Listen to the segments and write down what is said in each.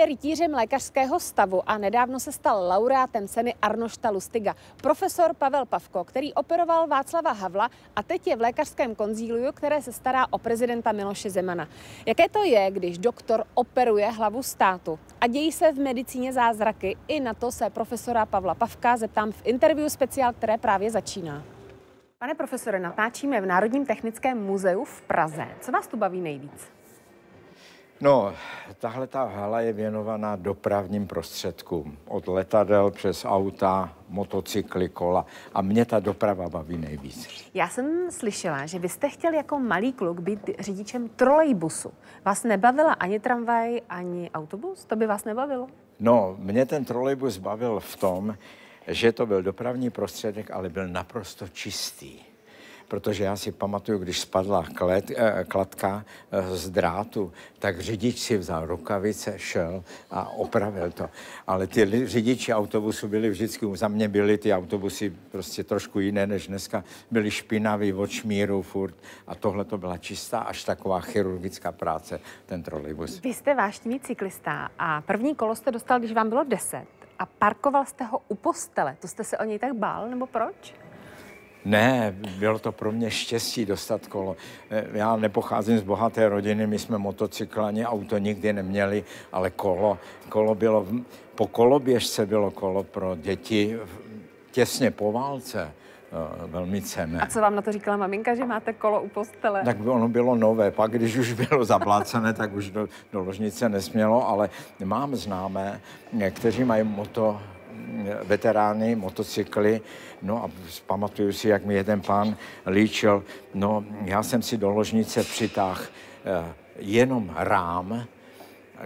je rytířem lékařského stavu a nedávno se stal laureátem ceny Arnošta Lustiga. Profesor Pavel Pavko, který operoval Václava Havla a teď je v lékařském konzíliu, které se stará o prezidenta Miloše Zemana. Jaké to je, když doktor operuje hlavu státu? A dějí se v medicíně zázraky. I na to se profesora Pavla Pavka zeptám v interview speciál, které právě začíná. Pane profesore, natáčíme v Národním technickém muzeu v Praze. Co vás tu baví nejvíc? No, tahle ta hala je věnovaná dopravním prostředkům. Od letadel přes auta, motocykly, kola. A mě ta doprava baví nejvíc. Já jsem slyšela, že vy jste chtěl jako malý kluk být řidičem trolejbusu. Vás nebavila ani tramvaj, ani autobus? To by vás nebavilo? No, mě ten trolejbus bavil v tom, že to byl dopravní prostředek, ale byl naprosto čistý protože já si pamatuju, když spadla klet, eh, kladka eh, z drátu, tak řidič si vzal rukavice, šel a opravil to. Ale ty řidiči autobusu byli vždycky, za mě byly ty autobusy prostě trošku jiné než dneska, byly špinavý od šmíru furt a tohle to byla čistá až taková chirurgická práce, ten trolejbus. Vy jste vášní cyklista a první kolo jste dostal, když vám bylo 10 a parkoval jste ho u postele. To jste se o něj tak bál, nebo proč? Ne, bylo to pro mě štěstí dostat kolo. Eh, já nepocházím z bohaté rodiny, my jsme motocykl ani auto nikdy neměli, ale kolo, kolo bylo, po koloběžce bylo kolo pro děti těsně po válce eh, velmi cené. A co vám na to říkala maminka, že máte kolo u postele? Tak ono bylo nové, pak když už bylo zablácené, tak už do, do ložnice nesmělo, ale mám známé, kteří mají moto veterány, motocykly. No a pamatuju si, jak mi jeden pán líčil, no já jsem si do ložnice přitáhl eh, jenom rám,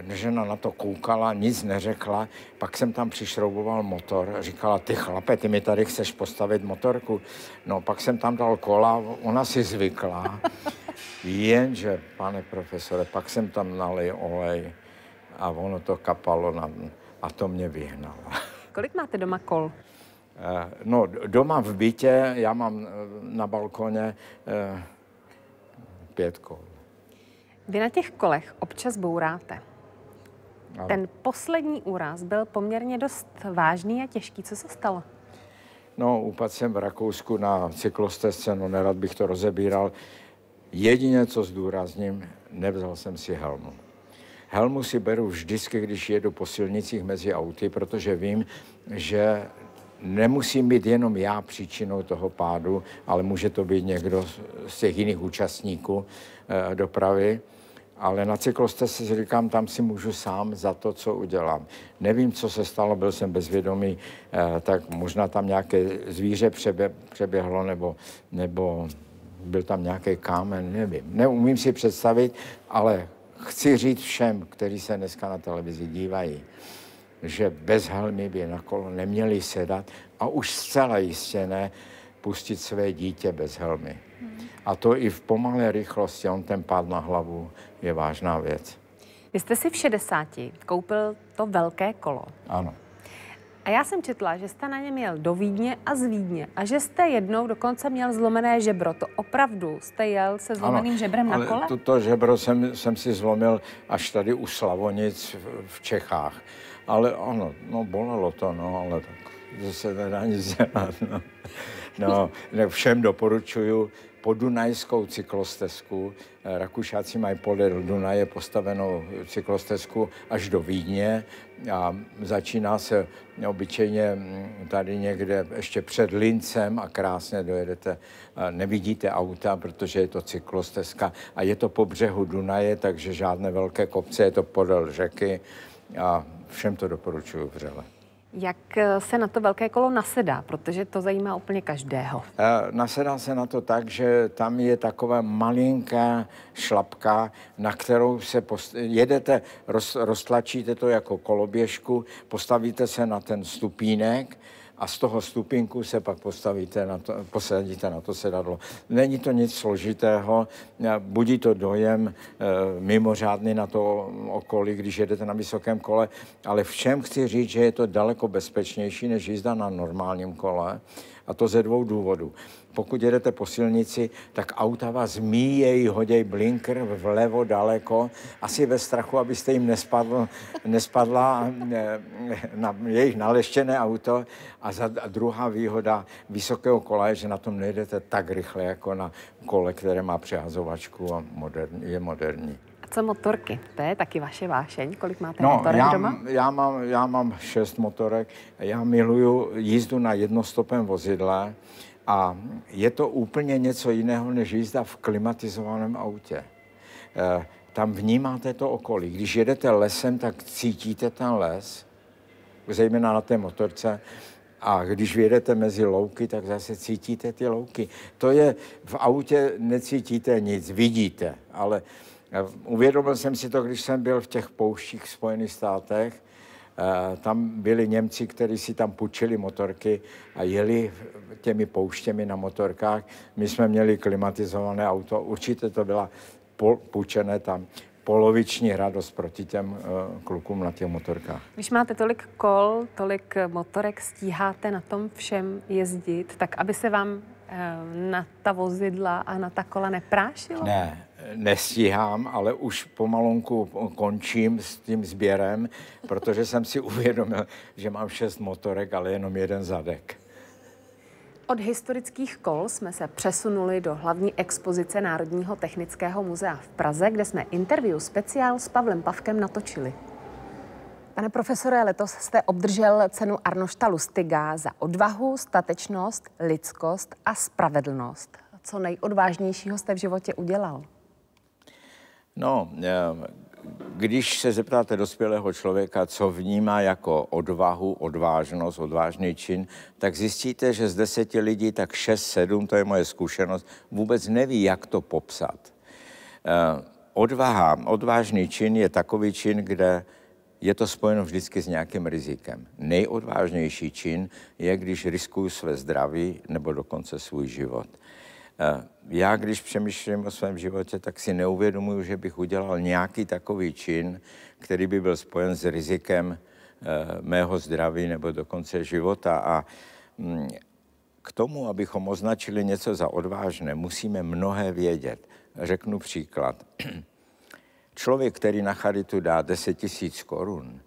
žena na to koukala, nic neřekla, pak jsem tam přišrouboval motor, říkala, ty chlape, ty mi tady chceš postavit motorku. No, pak jsem tam dal kola, ona si zvykla, jenže, pane profesore, pak jsem tam nalil olej a ono to kapalo na a to mě vyhnalo. Kolik máte doma kol? Eh, no, doma v bytě, já mám eh, na balkoně eh, pět kol. Vy na těch kolech občas bouráte. Ale... Ten poslední úraz byl poměrně dost vážný a těžký. Co se stalo? No, upadl jsem v Rakousku na cyklostezce, no nerad bych to rozebíral. Jedině, co zdůrazním, nevzal jsem si helmu. Helmu si beru vždycky, když jedu po silnicích mezi auty, protože vím, že nemusím být jenom já příčinou toho pádu, ale může to být někdo z těch jiných účastníků eh, dopravy. Ale na cykloste si říkám, tam si můžu sám za to, co udělám. Nevím, co se stalo, byl jsem bezvědomý, eh, tak možná tam nějaké zvíře přeběhlo nebo, nebo byl tam nějaký kámen, nevím. Neumím si představit, ale chci říct všem, kteří se dneska na televizi dívají, že bez helmy by na kolo neměli sedat a už zcela jistě ne pustit své dítě bez helmy. A to i v pomalé rychlosti, on ten pád na hlavu je vážná věc. Vy jste si v 60 koupil to velké kolo. Ano. A já jsem četla, že jste na něm jel do Vídně a z Vídně a že jste jednou dokonce měl zlomené žebro. To opravdu jste jel se zlomeným ano, žebrem na kole? Toto žebro jsem, jsem si zlomil až tady u Slavonic v, v Čechách. Ale ano, no bolelo to, no, ale tak, že se nedá nic dělat, no. No, všem doporučuju, podunajskou cyklostezku. Eh, Rakušáci mají podle Dunaje postavenou cyklostezku až do Vídně a začíná se obyčejně mm, tady někde ještě před Lincem a krásně dojedete. Eh, Nevidíte auta, protože je to cyklostezka a je to po břehu Dunaje, takže žádné velké kopce, je to podél řeky a všem to doporučuju vřele. Jak eh, se na to velké kolo nasedá, protože to zajímá úplně každého? Eh, nasedá se na to tak, že tam je taková malinká šlapka, na kterou se jedete, roz, roztlačíte to jako koloběžku, postavíte se na ten stupínek, a z toho stupinku se pak postavíte na to, posadíte na to sedadlo. Není to nic složitého, budí to dojem e, mimořádný na to okolí, když jedete na vysokém kole, ale v čem chci říct, že je to daleko bezpečnější než jízda na normálním kole a to ze dvou důvodů pokud jedete po silnici, tak auta vás míjejí, hoděj blinker vlevo daleko, asi ve strachu, abyste jim nespadl, nespadla eh, na jejich naleštěné auto. A, za, a druhá výhoda vysokého kola je, že na tom nejdete tak rychle, jako na kole, které má přehazovačku a modern, je moderní. A co motorky? To je taky vaše vášeň. Kolik máte no, motorek já, doma? Já mám, já mám šest motorek. Já miluju jízdu na jednostopém vozidle. A je to úplně něco jiného, než jízda v klimatizovaném autě. Eh, tam vnímáte to okolí. Když jedete lesem, tak cítíte ten les, zejména na té motorce, a když vyjedete mezi louky, tak zase cítíte ty louky. To je, v autě necítíte nic, vidíte, ale eh, uvědomil jsem si to, když jsem byl v těch pouštích v Spojených státech Eh, tam byli Němci, kteří si tam půjčili motorky a jeli těmi pouštěmi na motorkách. My jsme měli klimatizované auto, určitě to byla půjčené tam poloviční radost proti těm eh, klukům na těch motorkách. Když máte tolik kol, tolik motorek, stíháte na tom všem jezdit, tak aby se vám eh, na ta vozidla a na ta kola neprášilo? Ne, nestíhám, ale už pomalonku končím s tím sběrem, protože jsem si uvědomil, že mám šest motorek, ale jenom jeden zadek. Od historických kol jsme se přesunuli do hlavní expozice Národního technického muzea v Praze, kde jsme interview speciál s Pavlem Pavkem natočili. Pane profesore, letos jste obdržel cenu Arnošta Lustiga za odvahu, statečnost, lidskost a spravedlnost. Co nejodvážnějšího jste v životě udělal? No, eh, když se zeptáte dospělého člověka, co vnímá jako odvahu, odvážnost, odvážný čin, tak zjistíte, že z deseti lidí tak šest, sedm, to je moje zkušenost, vůbec neví, jak to popsat. Eh, odvaha, odvážný čin je takový čin, kde je to spojeno vždycky s nějakým rizikem. Nejodvážnější čin je, když riskuju své zdraví nebo dokonce svůj život. Eh, já, když přemýšlím o svém životě, tak si neuvědomuju, že bych udělal nějaký takový čin, který by byl spojen s rizikem eh, mého zdraví nebo dokonce života. A mm, k tomu, abychom označili něco za odvážné, musíme mnohé vědět. Řeknu příklad. Člověk, který na charitu dá 10 tisíc korun,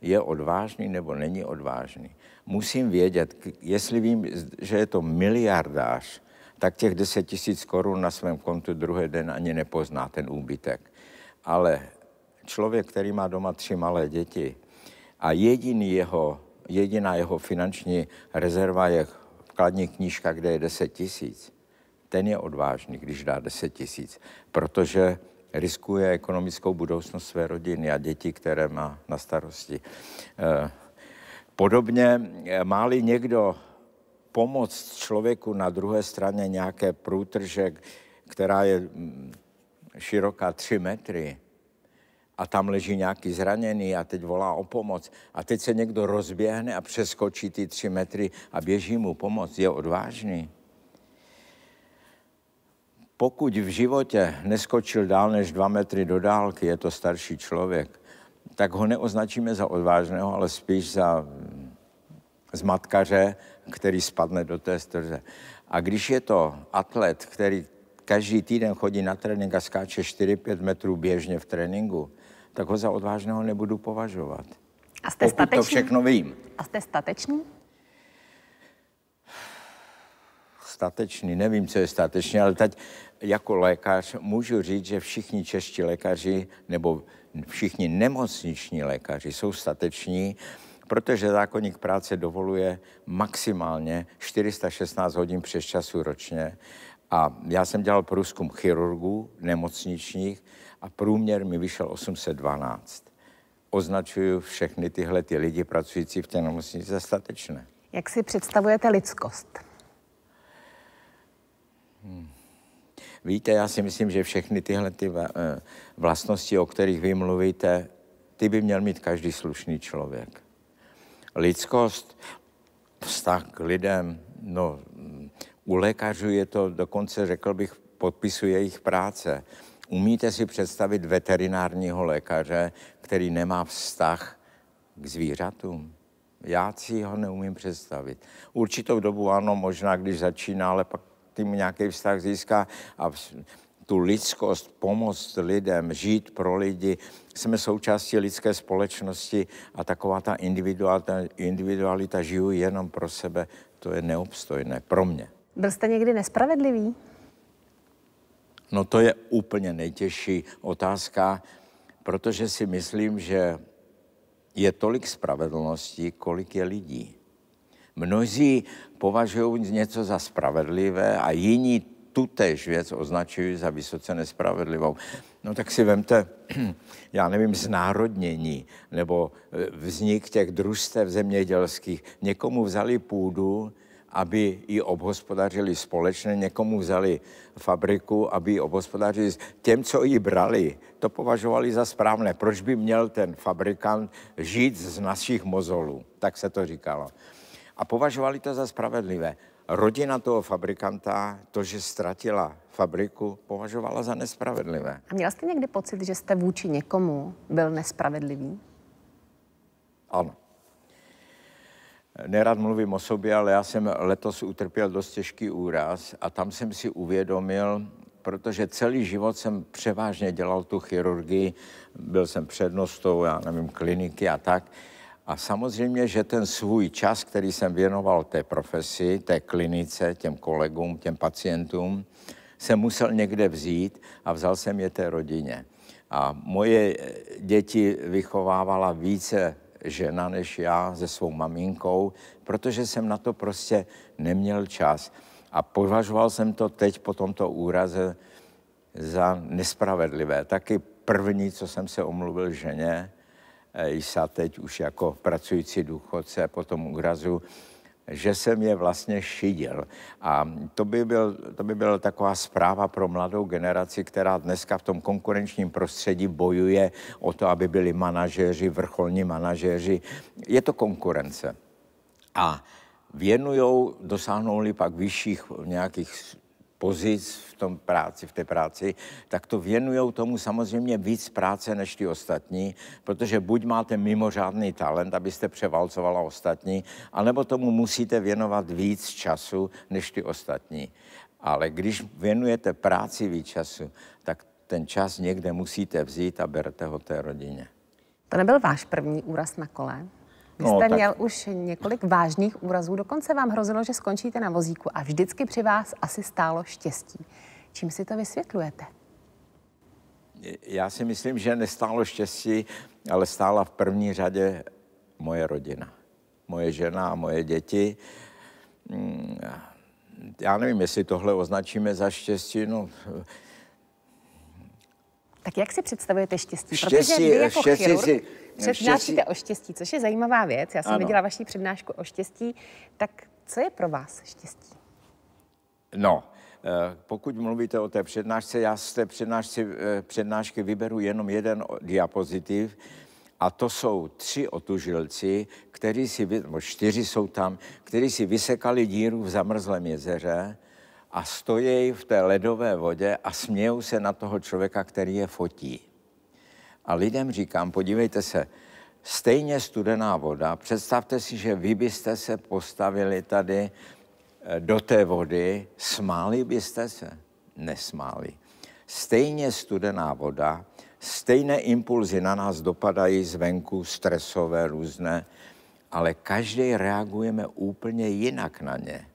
je odvážný nebo není odvážný. Musím vědět, jestli vím, že je to miliardář, tak těch 10 tisíc korun na svém kontu druhý den ani nepozná ten úbytek. Ale člověk, který má doma tři malé děti a jediný jeho, jediná jeho finanční rezerva je vkladní knížka, kde je 10 tisíc, ten je odvážný, když dá 10 tisíc, protože riskuje ekonomickou budoucnost své rodiny a dětí, které má na starosti. Eh, podobně eh, má-li někdo pomoct člověku na druhé straně nějaké průtrže, která je mm, široká tři metry a tam leží nějaký zraněný a teď volá o pomoc a teď se někdo rozběhne a přeskočí ty tři metry a běží mu pomoc, je odvážný. Pokud v životě neskočil dál než dva metry do dálky, je to starší člověk, tak ho neoznačíme za odvážného, ale spíš za z matkaře, který spadne do té strze. A když je to atlet, který každý týden chodí na trénink a skáče 4-5 metrů běžně v tréninku, tak ho za odvážného nebudu považovat. A jste Pokud stateční? to všechno vím. A jste statečný? Statečný, nevím, co je statečný, ale teď jako lékař můžu říct, že všichni čeští lékaři nebo všichni nemocniční lékaři jsou stateční, protože zákonník práce dovoluje maximálně 416 hodin přes času ročně. A já jsem dělal průzkum chirurgů, nemocničních a průměr mi vyšel 812. Označuju všechny tyhle ty lidi pracující v té nemocnici za statečné. Jak si představujete lidskost? Hmm. Víte, já si myslím, že všechny tyhle ty eh, vlastnosti, o kterých vy mluvíte, ty by měl mít každý slušný člověk lidskost, vztah k lidem, no u lékařů je to dokonce, řekl bych, podpisu jejich práce. Umíte si představit veterinárního lékaře, který nemá vztah k zvířatům? Já si ho neumím představit. Určitou dobu ano, možná když začíná, ale pak tím nějaký vztah získá a tu lidskost, pomoct lidem, žít pro lidi. Jsme součástí lidské společnosti a taková ta individualita, individualita žiju jenom pro sebe, to je neobstojné pro mě. Byl jste někdy nespravedlivý? No to je úplně nejtěžší otázka, protože si myslím, že je tolik spravedlnosti, kolik je lidí. Mnozí považují něco za spravedlivé a jiní tu též věc označují za vysoce nespravedlivou. No tak si vemte, já nevím, znárodnění nebo eh, vznik těch družstev zemědělských. Někomu vzali půdu, aby ji obhospodařili společně, někomu vzali fabriku, aby ji obhospodařili. Těm, co ji brali, to považovali za správné. Proč by měl ten fabrikant žít z našich mozolů? Tak se to říkalo. A považovali to za spravedlivé rodina toho fabrikanta to, že ztratila fabriku, považovala za nespravedlivé. A měla jste někdy pocit, že jste vůči někomu byl nespravedlivý? Ano. Nerad mluvím o sobě, ale já jsem letos utrpěl dost těžký úraz a tam jsem si uvědomil, protože celý život jsem převážně dělal tu chirurgii, byl jsem přednostou, já nevím, kliniky a tak, a samozřejmě, že ten svůj čas, který jsem věnoval té profesi, té klinice, těm kolegům, těm pacientům, jsem musel někde vzít a vzal jsem je té rodině. A moje děti vychovávala více žena než já se svou maminkou, protože jsem na to prostě neměl čas. A považoval jsem to teď po tomto úraze za nespravedlivé. Taky první, co jsem se omluvil ženě, Eh, ISA teď už jako pracující důchodce po tom úrazu, že jsem je vlastně šidil. A to by, byl, to by byla taková zpráva pro mladou generaci, která dneska v tom konkurenčním prostředí bojuje o to, aby byli manažeři, vrcholní manažeři. Je to konkurence. A věnujou, dosáhnou-li pak vyšších nějakých pozic v tom práci, v té práci, tak to věnují tomu samozřejmě víc práce než ty ostatní, protože buď máte mimořádný talent, abyste převalcovala ostatní, anebo tomu musíte věnovat víc času než ty ostatní. Ale když věnujete práci víc času, tak ten čas někde musíte vzít a berete ho té rodině. To nebyl váš první úraz na kole? Vy no, jste no, tak... už několik vážných úrazů, dokonce vám hrozilo, že skončíte na vozíku a vždycky při vás asi stálo štěstí. Čím si to vysvětlujete? Já si myslím, že nestálo štěstí, ale stála v první řadě moje rodina. Moje žena a moje děti. Mm, já nevím, jestli tohle označíme za štěstí, no tak jak si představujete štěstí? štěstí Protože vy jako štěstí, chirurg si, přednášíte o štěstí, což je zajímavá věc. Já jsem ano. viděla vaši přednášku o štěstí. Tak co je pro vás štěstí? No, eh, pokud mluvíte o té přednášce, já z té přednášky, eh, přednášky vyberu jenom jeden diapozitiv, a to jsou tři otužilci, kteří si, nebo čtyři jsou tam, kteří si vysekali díru v zamrzlém jezeře, a stojí v té ledové vodě a smějou se na toho člověka, který je fotí. A lidem říkám, podívejte se, stejně studená voda, představte si, že vy byste se postavili tady eh, do té vody, smáli byste se? Nesmáli. Stejně studená voda, stejné impulzy na nás dopadají zvenku, stresové různé, ale každý reagujeme úplně jinak na ně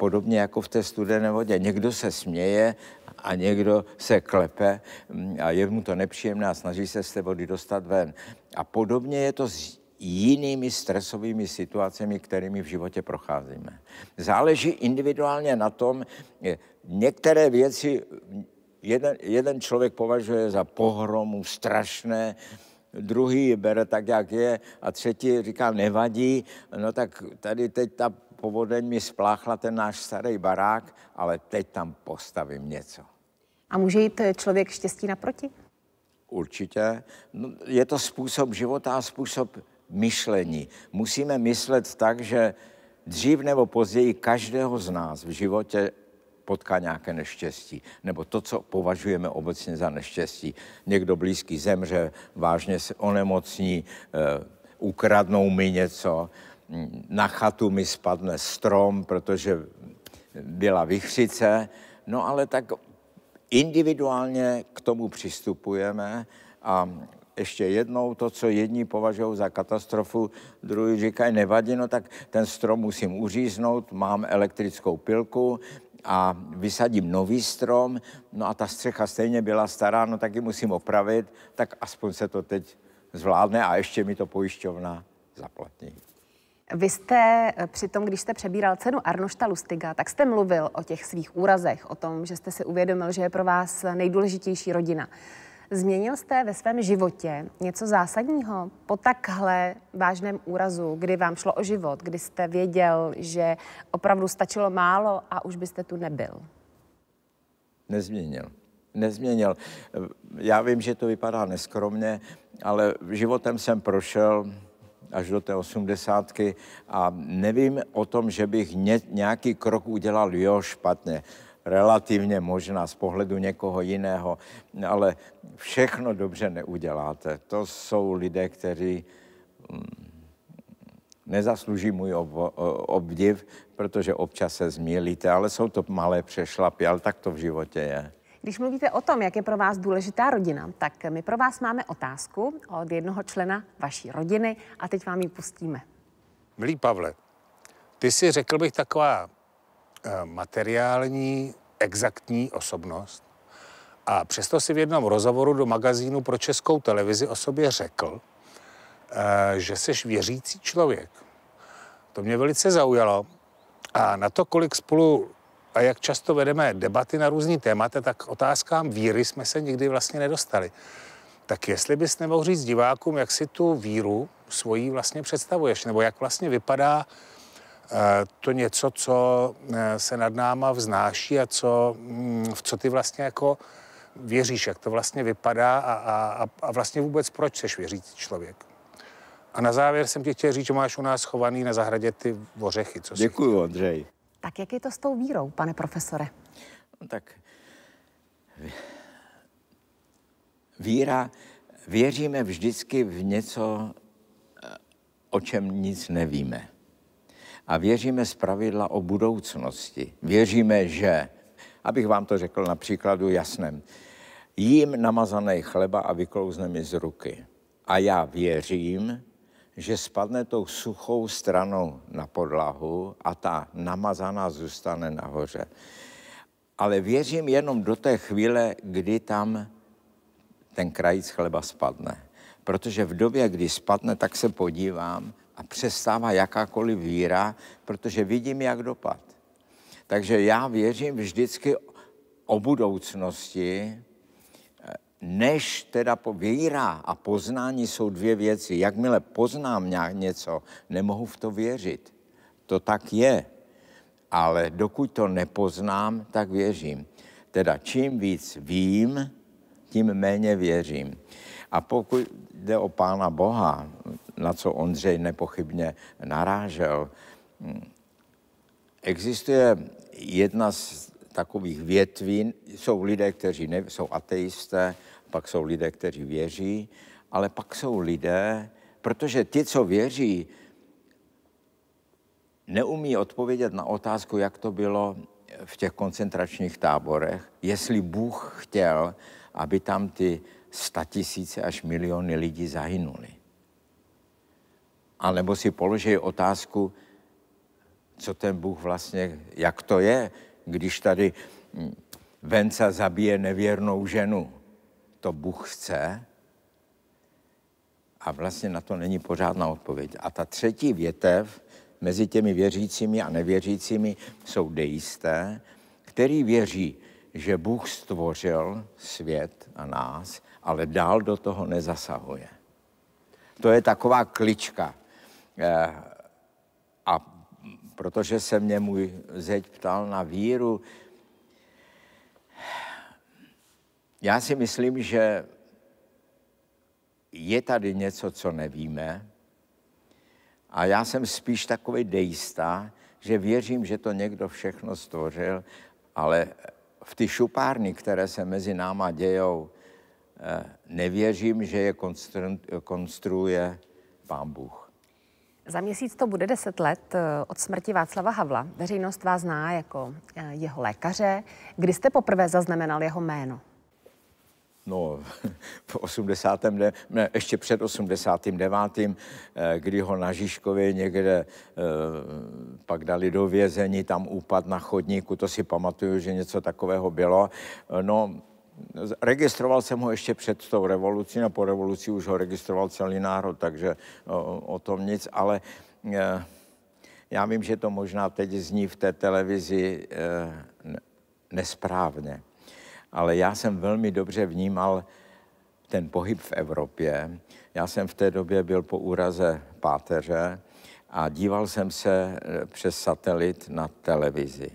podobně jako v té studené vodě. Někdo se směje a někdo se klepe mm, a je mu to nepříjemné a snaží se z té vody dostat ven. A podobně je to s jinými stresovými situacemi, kterými v životě procházíme. Záleží individuálně na tom, eh, některé věci mm, jeden, jeden člověk považuje za pohromu, strašné, druhý bere tak, jak je, a třetí říká, nevadí, no tak tady teď ta povodeň mi spláchla ten náš starý barák, ale teď tam postavím něco. A může jít eh, člověk štěstí naproti? Určitě. No, je to způsob života a způsob myšlení. Musíme myslet tak, že dřív nebo později každého z nás v životě potká nějaké neštěstí, nebo to, co považujeme obecně za neštěstí. Někdo blízký zemře, vážně se onemocní, e, ukradnou mi něco na chatu mi spadne strom, protože byla vychřice, no ale tak individuálně k tomu přistupujeme a ještě jednou to, co jedni považují za katastrofu, druhý říkají nevadí, no tak ten strom musím uříznout, mám elektrickou pilku a vysadím nový strom, no a ta střecha stejně byla stará, no tak ji musím opravit, tak aspoň se to teď zvládne a ještě mi to pojišťovna zaplatí. Vy jste eh, přitom, když jste přebíral cenu Arnošta Lustiga, tak jste mluvil o těch svých úrazech, o tom, že jste si uvědomil, že je pro vás nejdůležitější rodina. Změnil jste ve svém životě něco zásadního po takhle vážném úrazu, kdy vám šlo o život, kdy jste věděl, že opravdu stačilo málo a už byste tu nebyl? Nezměnil. Nezměnil. Já vím, že to vypadá neskromně, ale životem jsem prošel až do té osmdesátky a nevím o tom, že bych ně, nějaký krok udělal jo špatně relativně možná z pohledu někoho jiného, ale všechno dobře neuděláte. To jsou lidé, kteří mm, nezaslouží můj ob, obdiv, protože občas se zmílíte, ale jsou to malé přešlapy, ale tak to v životě je. Když mluvíte o tom, jak je pro vás důležitá rodina, tak my pro vás máme otázku od jednoho člena vaší rodiny a teď vám ji pustíme. Milý Pavle, ty jsi, řekl bych, taková eh, materiální, exaktní osobnost a přesto si v jednom rozhovoru do magazínu pro českou televizi o sobě řekl, eh, že jsi věřící člověk. To mě velice zaujalo a na to, kolik spolu a jak často vedeme debaty na různý témata, tak otázkám víry jsme se nikdy vlastně nedostali. Tak jestli bys nemohl říct divákům, jak si tu víru svojí vlastně představuješ, nebo jak vlastně vypadá eh, to něco, co eh, se nad náma vznáší a co, mm, v co ty vlastně jako věříš, jak to vlastně vypadá a, a, a vlastně vůbec proč seš věřit člověk. A na závěr jsem ti chtěl říct, že máš u nás chovaný na zahradě ty ořechy. Co Děkuju, Ondřej. Tak jak je to s tou vírou, pane profesore? No, tak víra, věříme vždycky v něco, eh, o čem nic nevíme. A věříme z pravidla o budoucnosti. Věříme, že, abych vám to řekl na příkladu jasném, jím namazaný chleba a vyklouzne mi z ruky. A já věřím, že spadne tou suchou stranou na podlahu a ta namazaná zůstane nahoře. Ale věřím jenom do té chvíle, kdy tam ten krajíc chleba spadne. Protože v době, kdy spadne, tak se podívám a přestává jakákoliv víra, protože vidím, jak dopad. Takže já věřím vždycky o budoucnosti, než teda víra a poznání jsou dvě věci. Jakmile poznám nějak něco, nemohu v to věřit. To tak je. Ale dokud to nepoznám, tak věřím. Teda čím víc vím, tím méně věřím. A pokud jde o Pána Boha, na co Ondřej nepochybně narážel, hm, existuje jedna z takových větví. Jsou lidé, kteří ne, jsou ateisté, pak jsou lidé, kteří věří, ale pak jsou lidé, protože ti, co věří, neumí odpovědět na otázku, jak to bylo v těch koncentračních táborech, jestli Bůh chtěl, aby tam ty statisíce až miliony lidí zahynuli. A nebo si položí otázku, co ten Bůh vlastně, jak to je, když tady hm, Venca zabije nevěrnou ženu, to Bůh chce? A vlastně na to není pořádná odpověď. A ta třetí větev mezi těmi věřícími a nevěřícími jsou deisté, který věří, že Bůh stvořil svět a nás, ale dál do toho nezasahuje. To je taková klička. Eh, a protože se mě můj zeď ptal na víru. Já si myslím, že je tady něco, co nevíme. A já jsem spíš takový deista, že věřím, že to někdo všechno stvořil, ale v ty šupárny, které se mezi náma dějou, eh, nevěřím, že je konstru, konstruuje pán Bůh. Za měsíc to bude 10 let eh, od smrti Václava Havla. Veřejnost vás zná jako eh, jeho lékaře. Kdy jste poprvé zaznamenal jeho jméno? No, po 80. Ne, ne, ještě před 89., eh, kdy ho na Žižkově někde pak dali do vězení, tam úpad na chodníku, to si pamatuju, že něco takového bylo. No, registroval jsem ho ještě před tou revolucí, a no po revoluci už ho registroval celý národ, takže o, o tom nic, ale e, já vím, že to možná teď zní v té televizi e, nesprávně, ale já jsem velmi dobře vnímal ten pohyb v Evropě. Já jsem v té době byl po úraze páteře a díval jsem se e, přes satelit na televizi.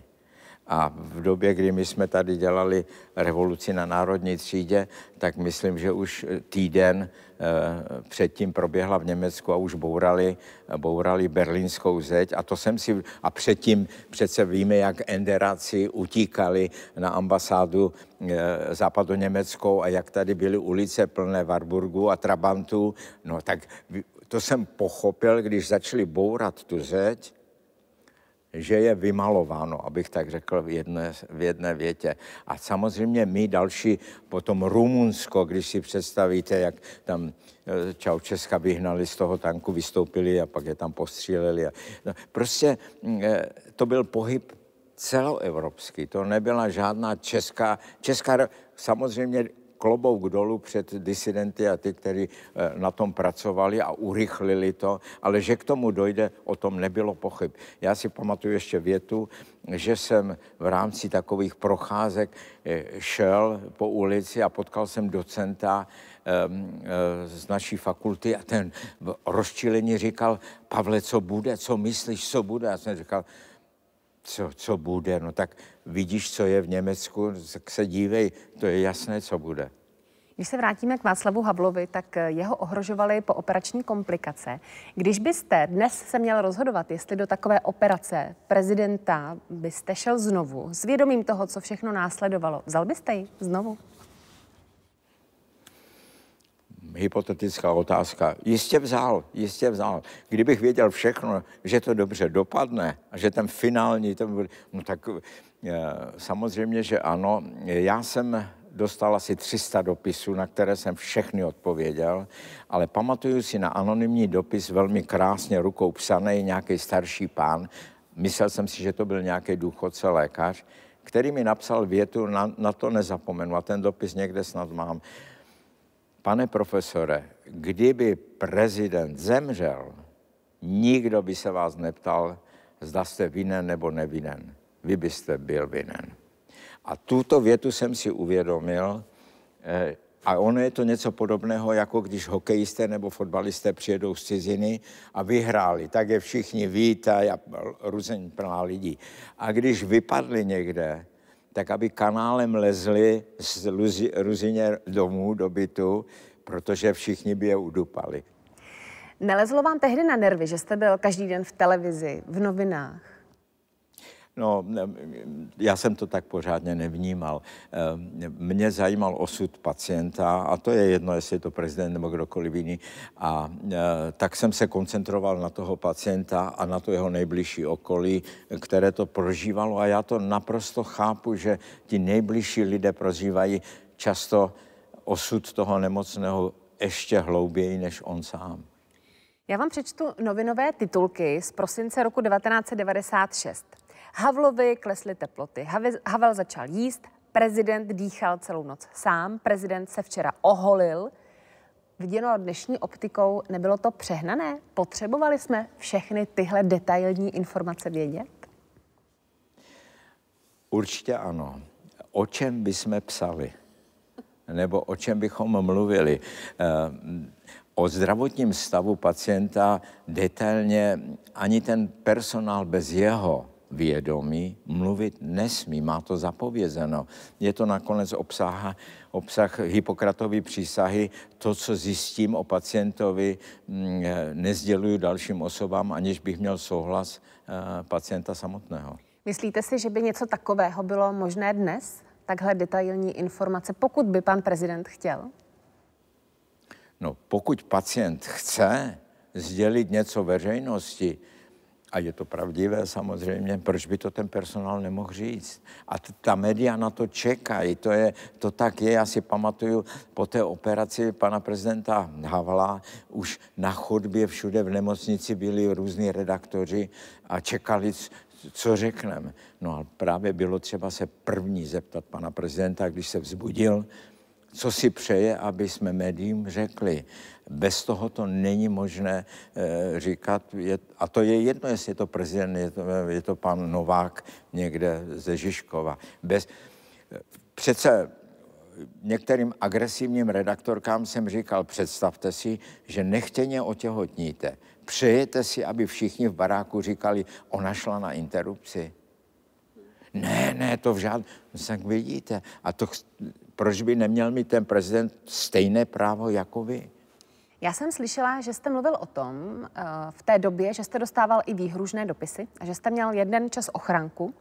A v době, kdy my jsme tady dělali revoluci na národní třídě, tak myslím, že už týden eh, předtím proběhla v Německu a už bourali, bourali berlínskou zeď. A to jsem si, a předtím přece víme, jak enderáci utíkali na ambasádu eh, západu Německou a jak tady byly ulice plné Warburgu a Trabantů. No tak to jsem pochopil, když začali bourat tu zeď, že je vymalováno, abych tak řekl v jedné, v jedné větě. A samozřejmě my další, potom Rumunsko, když si představíte, jak tam eh, Čau Česka vyhnali z toho tanku, vystoupili a pak je tam postříleli. A, no, prostě mm, eh, to byl pohyb celoevropský, to nebyla žádná česká, česká samozřejmě klobouk dolů před disidenty a ty, kteří eh, na tom pracovali a urychlili to, ale že k tomu dojde, o tom nebylo pochyb. Já si pamatuju ještě větu, že jsem v rámci takových procházek eh, šel po ulici a potkal jsem docenta ehm, eh, z naší fakulty a ten rozčilení říkal, Pavle, co bude, co myslíš, co bude? Já jsem říkal, co, co bude. No tak vidíš, co je v Německu, tak se dívej, to je jasné, co bude. Když se vrátíme k Václavu Havlovi, tak eh, jeho ohrožovaly po operační komplikace. Když byste dnes se měl rozhodovat, jestli do takové operace prezidenta byste šel znovu, s vědomím toho, co všechno následovalo, vzal byste ji znovu? hypotetická otázka. Jistě vzal, jistě vzal. Kdybych věděl všechno, že to dobře dopadne a že ten finální, ten bude, no tak eh, samozřejmě, že ano. Já jsem dostal asi 300 dopisů, na které jsem všechny odpověděl, ale pamatuju si na anonymní dopis velmi krásně rukou psaný nějaký starší pán. Myslel jsem si, že to byl nějaký důchodce lékař, který mi napsal větu, na, na to nezapomenu a ten dopis někde snad mám. Pane profesore, kdyby prezident zemřel, nikdo by se vás neptal, zda jste vinen nebo nevinen. Vy byste byl vinen. A tuto větu jsem si uvědomil, eh, a ono je to něco podobného, jako když hokejisté nebo fotbalisté přijedou z ciziny a vyhráli. Tak je všichni vítají a různě plná lidí. A když vypadli někde, tak aby kanálem lezli z Luzi, Ruzině domů do bytu, protože všichni by je udupali. Nelezlo vám tehdy na nervy, že jste byl každý den v televizi, v novinách? No, já jsem to tak pořádně nevnímal. Eh, mě zajímal osud pacienta a to je jedno, jestli je to prezident nebo kdokoliv jiný. A eh, tak jsem se koncentroval na toho pacienta a na to jeho nejbližší okolí, které to prožívalo a já to naprosto chápu, že ti nejbližší lidé prožívají často osud toho nemocného ještě hlouběji než on sám. Já vám přečtu novinové titulky z prosince roku 1996. Havlovi klesly teploty. Havel začal jíst, prezident dýchal celou noc sám, prezident se včera oholil. Viděno dnešní optikou, nebylo to přehnané? Potřebovali jsme všechny tyhle detailní informace vědět? Určitě ano. O čem bychom psali? Nebo o čem bychom mluvili? Eh, o zdravotním stavu pacienta detailně ani ten personál bez jeho vědomí mluvit nesmí, má to zapovězeno. Je to nakonec obsah, obsah Hipokratovy přísahy, to, co zjistím o pacientovi, mm, eh, nezděluju dalším osobám, aniž bych měl souhlas eh, pacienta samotného. Myslíte si, že by něco takového bylo možné dnes? Takhle detailní informace, pokud by pan prezident chtěl? No, pokud pacient chce sdělit něco veřejnosti, a je to pravdivé samozřejmě, proč by to ten personál nemohl říct. A t- ta média na to čekají, to, je, to tak je. Já si pamatuju po té operaci pana prezidenta Havla, už na chodbě všude v nemocnici byli různí redaktoři a čekali, co řekneme. No a právě bylo třeba se první zeptat pana prezidenta, když se vzbudil, co si přeje, aby jsme médiím řekli. Bez toho to není možné eh, říkat, je, a to je jedno, jestli je to prezident, je to, je to pan Novák někde ze Žižkova. Bez, eh, přece některým agresivním redaktorkám jsem říkal, představte si, že nechtěně otěhotníte. Přejete si, aby všichni v baráku říkali, ona šla na interrupci. Ne, ne, to v žádném. No tak vidíte. A to, proč by neměl mít ten prezident stejné právo jako vy? Já jsem slyšela, že jste mluvil o tom eh, v té době, že jste dostával i výhružné dopisy a že jste měl jeden čas ochranku.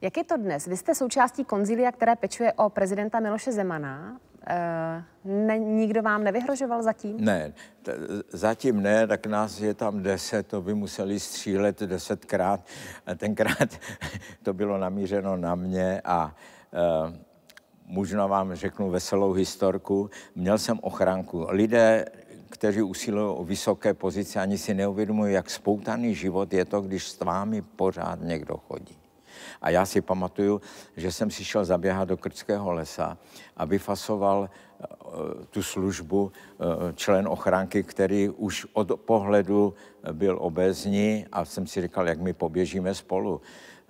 Jak je to dnes? Vy jste součástí konzilia, které pečuje o prezidenta Miloše Zemana. Eh, ne, nikdo vám nevyhrožoval zatím? Ne, t- zatím ne, tak nás je tam deset, to by museli střílet desetkrát. Tenkrát to bylo namířeno na mě a e, možná vám řeknu veselou historku. Měl jsem ochranku. Lidé kteří usilují o vysoké pozice, ani si neuvědomují, jak spoutaný život je to, když s vámi pořád někdo chodí. A já si pamatuju, že jsem si šel zaběhat do Krtského lesa a vyfasoval eh, tu službu eh, člen ochránky, který už od pohledu byl obezní a jsem si říkal, jak my poběžíme spolu.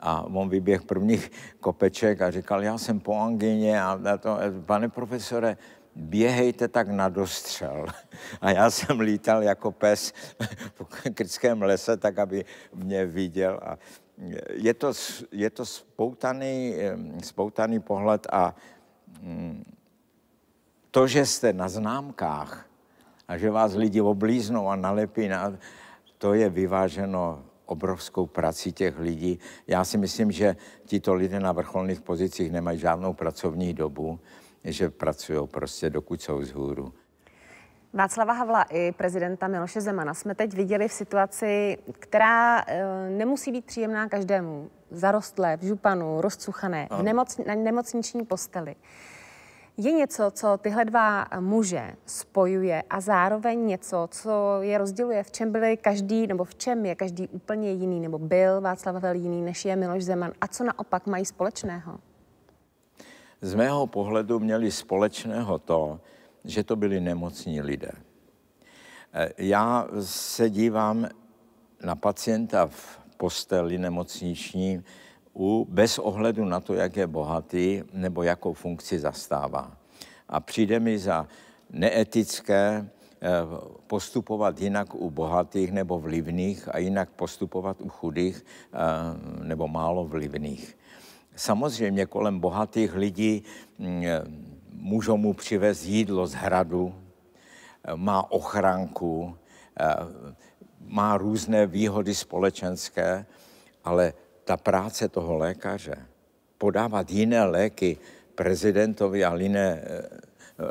A on vyběh prvních kopeček a říkal, já jsem po angině a to, eh, pane profesore, běhejte tak na dostřel. A já jsem lítal jako pes po kryckém lese, tak aby mě viděl. A je to, je to spoutaný, spoutaný pohled a mm, to, že jste na známkách a že vás lidi oblíznou a nalepí, na, to je vyváženo obrovskou prací těch lidí. Já si myslím, že tito lidé na vrcholných pozicích nemají žádnou pracovní dobu že pracují prostě, dokud jsou zhůru. Václava Havla i prezidenta Miloše Zemana jsme teď viděli v situaci, která e, nemusí být příjemná každému. Zarostlé, v županu, rozcuchané, v nemoc, na nemocniční posteli. Je něco, co tyhle dva muže spojuje a zároveň něco, co je rozděluje, v čem byli každý, nebo v čem je každý úplně jiný, nebo byl Václav Havel jiný, než je Miloš Zeman a co naopak mají společného? z mého pohledu měli společného to, že to byli nemocní lidé. E, já se dívám na pacienta v posteli nemocniční u, bez ohledu na to, jak je bohatý nebo jakou funkci zastává. A přijde mi za neetické e, postupovat jinak u bohatých nebo vlivných a jinak postupovat u chudých e, nebo málo vlivných. Samozřejmě kolem bohatých lidí mm, eh, můžou mu přivez jídlo z hradu, eh, má ochranku, eh, má různé výhody společenské, ale ta práce toho lékaře, podávat jiné léky prezidentovi a jiné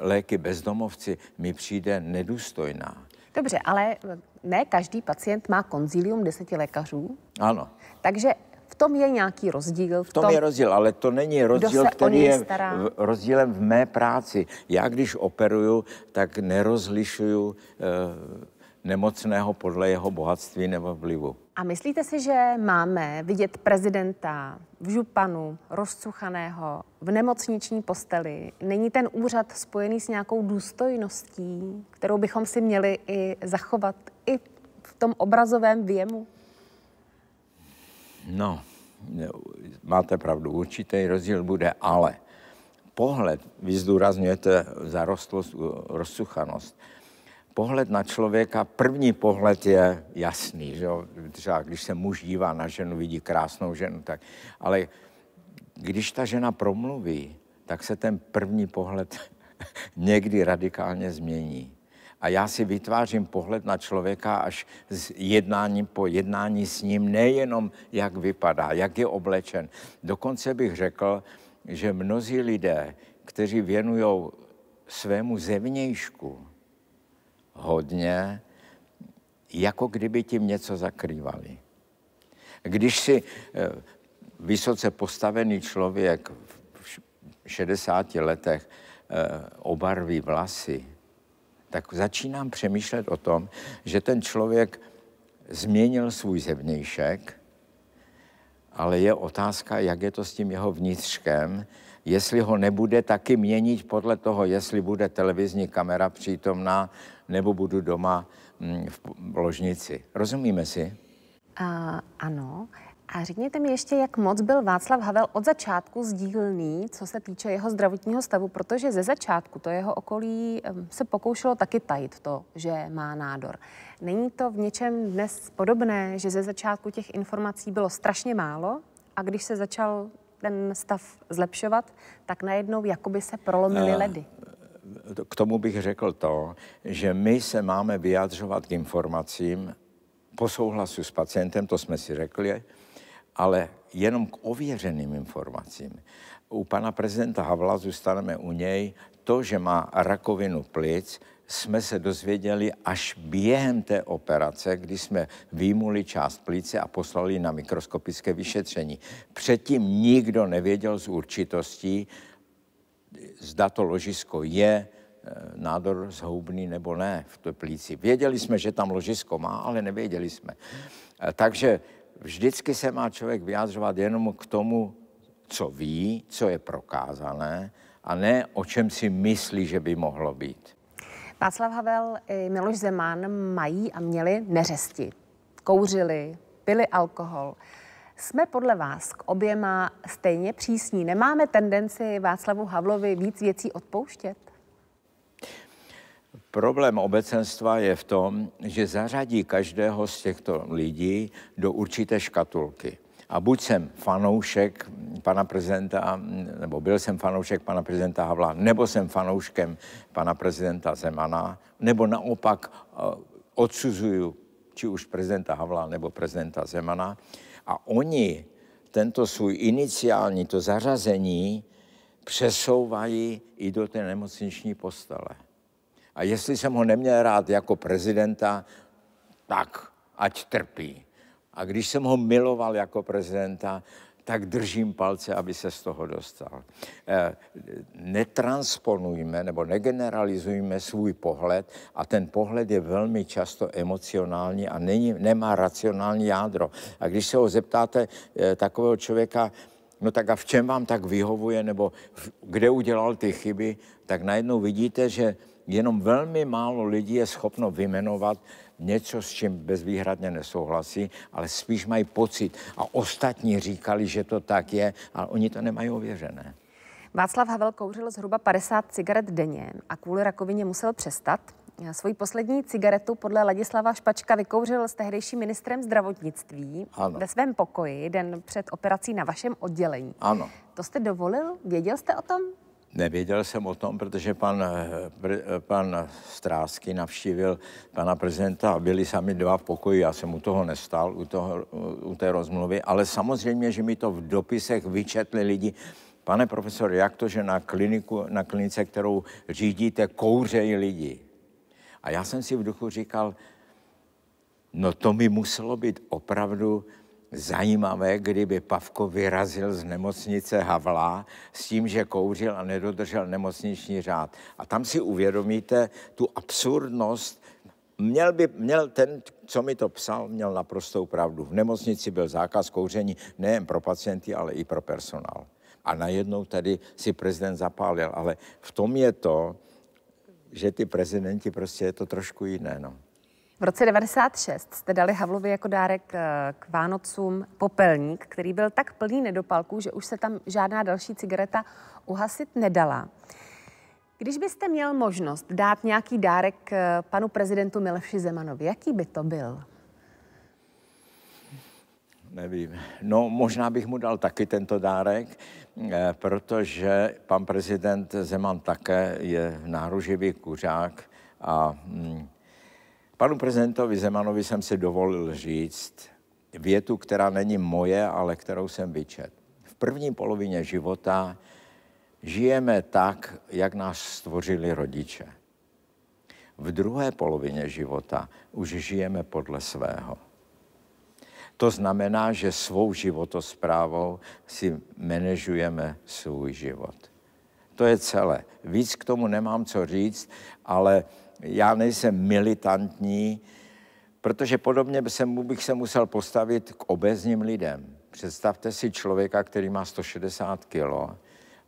léky bezdomovci, mi přijde nedůstojná. Dobře, ale ne každý pacient má konzilium deseti lékařů. Ano. Takže tom je nějaký rozdíl. V tom, tom je rozdíl, ale to není rozdíl, který je stará. V, rozdílem v mé práci. Já když operuju, tak nerozlišuju eh, nemocného podle jeho bohatství nebo vlivu. A myslíte si, že máme vidět prezidenta v županu, rozcuchaného, v nemocniční posteli? Není ten úřad spojený s nějakou důstojností, kterou bychom si měli i zachovat i v tom obrazovém věmu? No, máte pravdu, určitý rozdíl bude, ale pohled, vy zdůrazňujete zarostlost, rozsuchanost, pohled na člověka, první pohled je jasný, že jo? třeba když se muž dívá na ženu, vidí krásnou ženu, tak, ale když ta žena promluví, tak se ten první pohled někdy radikálně změní a já si vytvářím pohled na člověka až z jednání po jednání s ním, nejenom jak vypadá, jak je oblečen. Dokonce bych řekl, že mnozí lidé, kteří věnují svému zevnějšku hodně, jako kdyby tím něco zakrývali. Když si eh, vysoce postavený člověk v 60 letech eh, obarví vlasy, tak začínám přemýšlet o tom, že ten člověk změnil svůj zevnějšek, ale je otázka, jak je to s tím jeho vnitřkem, jestli ho nebude taky měnit podle toho, jestli bude televizní kamera přítomná, nebo budu doma mm, v ložnici. Rozumíme si? Uh, ano. A řekněte mi ještě, jak moc byl Václav Havel od začátku sdílný, co se týče jeho zdravotního stavu, protože ze začátku to jeho okolí se pokoušelo taky tajit to, že má nádor. Není to v něčem dnes podobné, že ze začátku těch informací bylo strašně málo a když se začal ten stav zlepšovat, tak najednou jakoby se prolomily eh, ledy? Eh, k tomu bych řekl to, že my se máme vyjadřovat k informacím po souhlasu s pacientem, to jsme si řekli, ale jenom k ověřeným informacím. U pana prezidenta Havla zůstaneme u něj. To, že má rakovinu plic, jsme se dozvěděli až během té operace, kdy jsme výmuli část plíce a poslali na mikroskopické vyšetření. Předtím nikdo nevěděl s určitostí, zda to ložisko je e, nádor zhoubný nebo ne v té plíci. Věděli jsme, že tam ložisko má, ale nevěděli jsme. E, takže vždycky se má člověk vyjádřovat jenom k tomu, co ví, co je prokázané, a ne o čem si myslí, že by mohlo být. Václav Havel i Miloš Zeman mají a měli neřesti. Kouřili, pili alkohol. Jsme podle vás k oběma stejně přísní? Nemáme tendenci Václavu Havlovi víc věcí odpouštět? Problém obecenstva je v tom, že zařadí každého z těchto lidí do určité škatulky. A buď jsem fanoušek pana prezidenta, nebo byl jsem fanoušek pana prezidenta Havla, nebo jsem fanouškem pana prezidenta Zemana, nebo naopak eh, odsuzuju či už prezidenta Havla nebo prezidenta Zemana. A oni tento svůj iniciální, to zařazení, přesouvají i do té nemocniční postele. A jestli jsem ho neměl rád jako prezidenta, tak ať trpí. A když jsem ho miloval jako prezidenta, tak držím palce, aby se z toho dostal. Eh, netransponujme nebo negeneralizujme svůj pohled a ten pohled je velmi často emocionální a není, nemá racionální jádro. A když se ho zeptáte eh, takového člověka, no tak a v čem vám tak vyhovuje, nebo kde udělal ty chyby, tak najednou vidíte, že jenom velmi málo lidí je schopno vymenovat něco, s čím bezvýhradně nesouhlasí, ale spíš mají pocit. A ostatní říkali, že to tak je, ale oni to nemají ověřené. Václav Havel kouřil zhruba 50 cigaret denně a kvůli rakovině musel přestat. Svoji poslední cigaretu podle Ladislava Špačka vykouřil s tehdejším ministrem zdravotnictví ano. ve svém pokoji den před operací na vašem oddělení. Ano. To jste dovolil? Věděl jste o tom? Nevěděl jsem o tom, protože pan, eh, eh, pan Strásky navštívil pana prezidenta a byli sami dva v pokoji. Já jsem u toho nestál, u, toho, u té rozmluvy, ale samozřejmě, že mi to v dopisech vyčetli lidi. Pane profesor, jak to, že na, kliniku, na klinice, kterou řídíte, kouřejí lidi? A já jsem si v duchu říkal, no to mi muselo být opravdu zajímavé, kdyby Pavko vyrazil z nemocnice Havla s tím, že kouřil a nedodržel nemocniční řád. A tam si uvědomíte tu absurdnost. Měl by, měl ten, co mi to psal, měl naprostou pravdu. V nemocnici byl zákaz kouření nejen pro pacienty, ale i pro personál. A najednou tady si prezident zapálil. Ale v tom je to, že ty prezidenti prostě je to trošku jiné. No. V roce 96 jste dali Havlovi jako dárek eh, k Vánocům popelník, který byl tak plný nedopalků, že už se tam žádná další cigareta uhasit nedala. Když byste měl možnost dát nějaký dárek eh, panu prezidentu Milevši Zemanovi, jaký by to byl? Nevím. No, možná bych mu dal taky tento dárek, eh, protože pan prezident Zeman také je náruživý kuřák a mm, Panu prezidentovi Zemanovi jsem si dovolil říct větu, která není moje, ale kterou jsem vyčet. V první polovině života žijeme tak, jak nás stvořili rodiče. V druhé polovině života už žijeme podle svého. To znamená, že svou životosprávou si manažujeme svůj život. To je celé. Víc k tomu nemám co říct, ale já nejsem militantní, protože podobně bych se musel postavit k obezním lidem. Představte si člověka, který má 160 kg,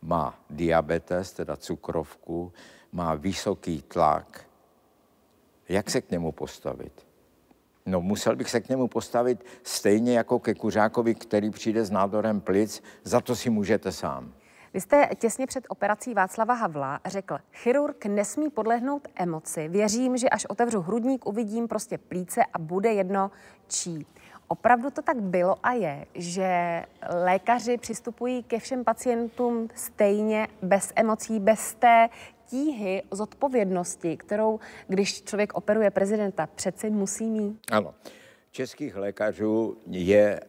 má diabetes, teda cukrovku, má vysoký tlak. Jak se k němu postavit? No, musel bych se k němu postavit stejně jako ke kuřákovi, který přijde s nádorem plic, za to si můžete sám. Vy jste těsně před operací Václava Havla řekl, chirurg nesmí podlehnout emoci, věřím, že až otevřu hrudník, uvidím prostě plíce a bude jedno čí. Opravdu to tak bylo a je, že lékaři přistupují ke všem pacientům stejně, bez emocí, bez té tíhy z odpovědnosti, kterou, když člověk operuje prezidenta, přeci musí mít? Ano. Českých lékařů je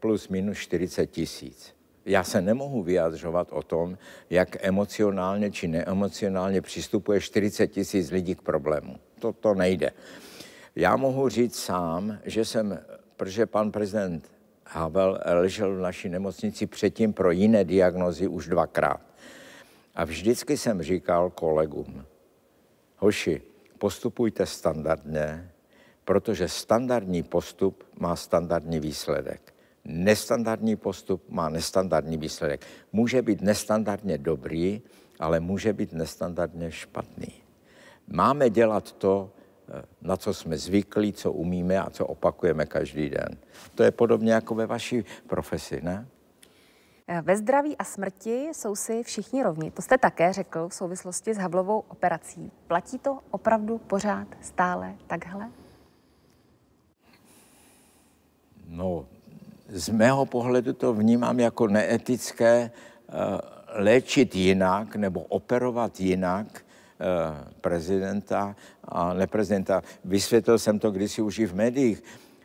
plus minus 40 tisíc já se nemohu vyjadřovat o tom, jak emocionálně či neemocionálně přistupuje 40 tisíc lidí k problému. To, to nejde. Já mohu říct sám, že jsem, protože pan prezident Havel ležel v naší nemocnici předtím pro jiné diagnozy už dvakrát. A vždycky jsem říkal kolegům, hoši, postupujte standardně, protože standardní postup má standardní výsledek nestandardní postup má nestandardní výsledek. Může být nestandardně dobrý, ale může být nestandardně špatný. Máme dělat to, eh, na co jsme zvyklí, co umíme a co opakujeme každý den. To je podobně jako ve vaší profesi, ne? Eh, ve zdraví a smrti jsou si všichni rovni. To jste také řekl v souvislosti s Havlovou operací. Platí to opravdu pořád, stále takhle? No, z mého pohledu to vnímám jako neetické eh, léčit jinak nebo operovat jinak eh, prezidenta a neprezidenta. Vysvětlil jsem to kdysi už i v médiích.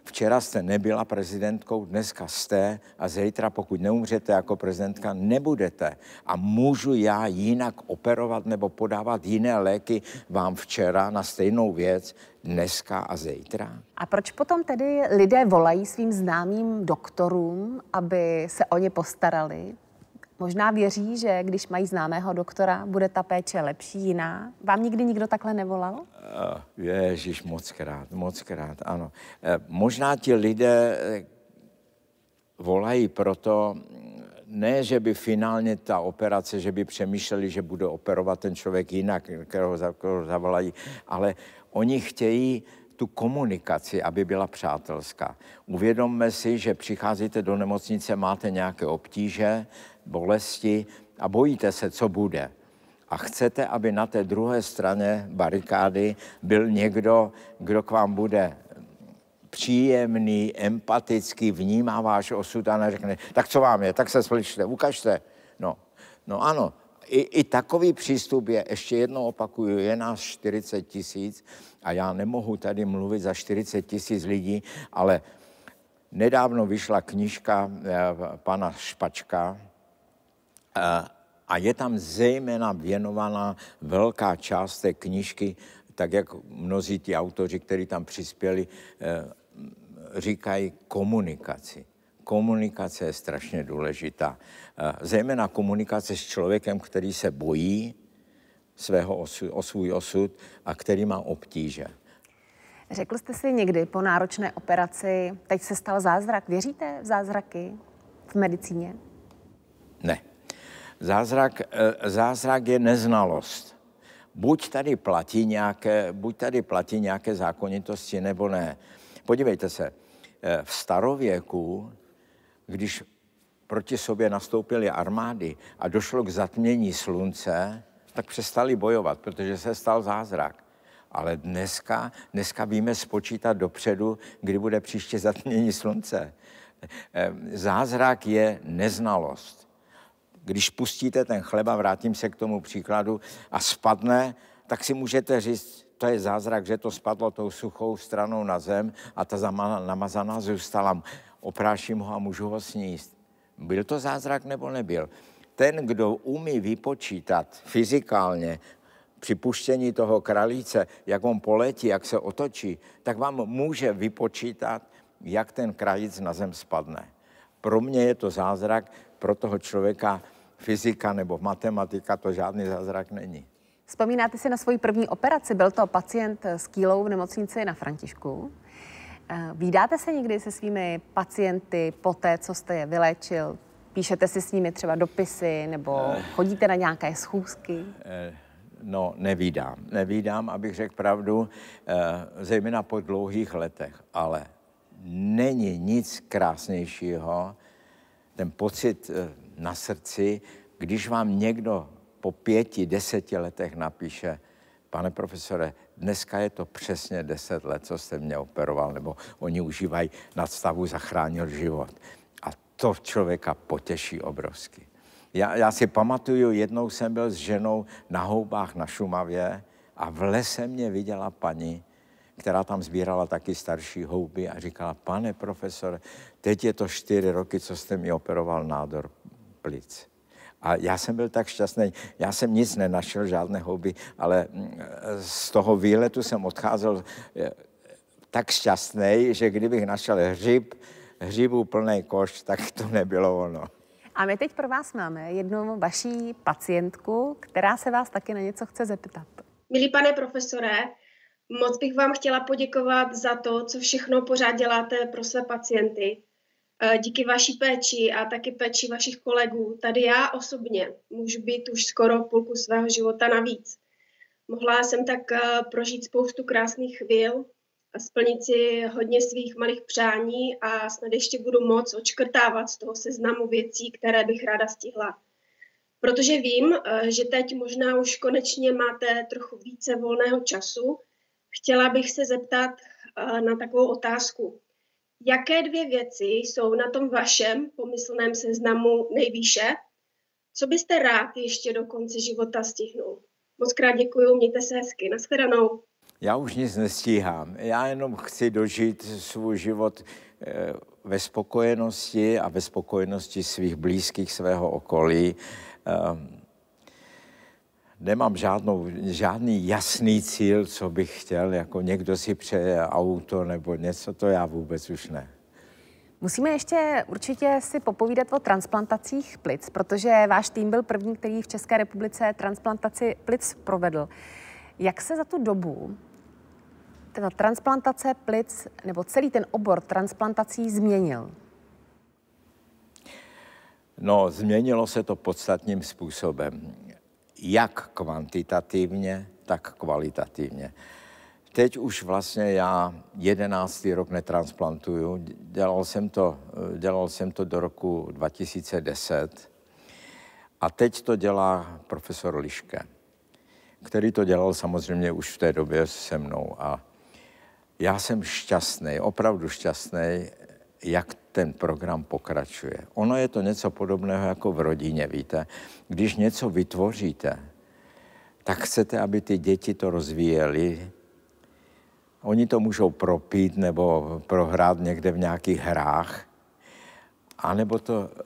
Včera jste nebyla prezidentkou, dneska jste a zítra, pokud neumřete jako prezidentka, nebudete. A můžu já jinak operovat nebo podávat jiné léky vám včera na stejnou věc, dneska a zítra? A proč potom tedy lidé volají svým známým doktorům, aby se o ně postarali? Možná věří, že když mají známého doktora, bude ta péče lepší, jiná. Vám nikdy nikdo takhle nevolal? Eh, ježíš, moc krát, moc krát, ano. Eh, možná ti lidé eh, volají proto, ne, že by finálně ta operace, že by přemýšleli, že bude operovat ten člověk jinak, kterého, kterého zavolají, ale oni chtějí tu komunikaci, aby byla přátelská. Uvědomme si, že přicházíte do nemocnice, máte nějaké obtíže, bolesti a bojíte se, co bude. A chcete, aby na té druhé straně barikády byl někdo, kdo k vám bude příjemný, empatický, vnímá váš osud a neřekne, tak co vám je, tak se spličte, ukažte. No, no ano, i, i takový přístup je, ještě jednou opakuju, je nás 40 tisíc a já nemohu tady mluvit za 40 tisíc lidí, ale nedávno vyšla knižka eh, pana Špačka, Eh, a je tam zejména věnovaná velká část té knižky, tak jak mnozí ti autoři, kteří tam přispěli, eh, říkají komunikaci. Komunikace je strašně důležitá. Eh, zejména komunikace s člověkem, který se bojí svého osu, o svůj osud a který má obtíže. Řekl jste si někdy po náročné operaci, teď se stal zázrak. Věříte v zázraky v medicíně? Ne. Zázrak, eh, zázrak je neznalost. Buď tady, platí nějaké, buď tady platí nějaké zákonitosti, nebo ne. Podívejte se, eh, v starověku, když proti sobě nastoupily armády a došlo k zatmění slunce, tak přestali bojovat, protože se stal zázrak. Ale dneska, dneska víme spočítat dopředu, kdy bude příště zatmění slunce. Eh, zázrak je neznalost když pustíte ten chleba, vrátím se k tomu příkladu, a spadne, tak si můžete říct, to je zázrak, že to spadlo tou suchou stranou na zem a ta namazaná zůstala. Opráším ho a můžu ho sníst. Byl to zázrak nebo nebyl? Ten, kdo umí vypočítat fyzikálně připuštění toho králíce, jak on poletí, jak se otočí, tak vám může vypočítat, jak ten králíc na zem spadne. Pro mě je to zázrak, pro toho člověka fyzika nebo matematika, to žádný zázrak není. Vzpomínáte si na svoji první operaci? Byl to pacient s kýlou v nemocnici na Františku. Eh, vídáte se někdy se svými pacienty po té, co jste je vylečil? Píšete si s nimi třeba dopisy nebo eh. chodíte na nějaké schůzky? Eh, no, nevídám. Nevídám, abych řekl pravdu, zejména po dlouhých letech, ale není nic krásnějšího, ten pocit na srdci, když vám někdo po pěti, deseti letech napíše, pane profesore, dneska je to přesně deset let, co jste mě operoval, nebo oni užívají nadstavu zachránil život. A to člověka potěší obrovsky. Já, já si pamatuju, jednou jsem byl s ženou na houbách na Šumavě a v lese mě viděla paní, která tam sbírala taky starší houby a říkala, pane profesore, teď je to čtyři roky, co jste mi operoval nádor plic. A já jsem byl tak šťastný, já jsem nic nenašel, žádné hobby, ale mm, z toho výletu jsem odcházel eh, tak šťastný, že kdybych našel hřib, hřibů plný koš, tak to nebylo ono. A my teď pro vás máme jednu vaší pacientku, která se vás taky na něco chce zeptat. Milí pane profesore, moc bych vám chtěla poděkovat za to, co všechno pořád děláte pro své pacienty. Eh, díky vaší péči a taky péči vašich kolegů, tady já osobně můžu být už skoro půlku svého života navíc. Mohla jsem tak eh, prožít spoustu krásných chvíl splnit si hodně svých malých přání a snad ještě budu moc očkrtávat z toho seznamu věcí, které bych ráda stihla. Protože vím, eh, že teď možná už konečně máte trochu více volného času, chtěla bych se zeptat na takovou otázku jaké dvě věci jsou na tom vašem pomyslném seznamu nejvýše? Co byste rád ještě do konce života stihnul? Moc krát děkuji, mějte se hezky. Naschledanou. Já už nic nestíhám. Já jenom chci dožít svůj život eh, ve spokojenosti a ve spokojenosti svých blízkých, svého okolí. Ehm, nemám žádnou, žádný jasný cíl, co bych chtěl, jako někdo si přeje auto nebo něco, to já vůbec už ne. Musíme ještě určitě si popovídat o transplantacích plic, protože váš tým byl první, který v České republice transplantaci plic provedl. Jak se za tu dobu ta transplantace plic nebo celý ten obor transplantací změnil? No, změnilo se to podstatným způsobem jak kvantitativně, tak kvalitativně. Teď už vlastně já jedenáctý rok netransplantuju. Dělal jsem, to, eh, dělal jsem to do roku 2010 a teď to dělá profesor Liške, který to dělal samozřejmě už v té době se mnou. A já jsem šťastný, opravdu šťastný, jak ten program pokračuje. Ono je to něco podobného jako v rodině, víte. Když něco vytvoříte, tak chcete, aby ty děti to rozvíjeli. Oni to můžou propít nebo prohrát někde v nějakých hrách, anebo to eh,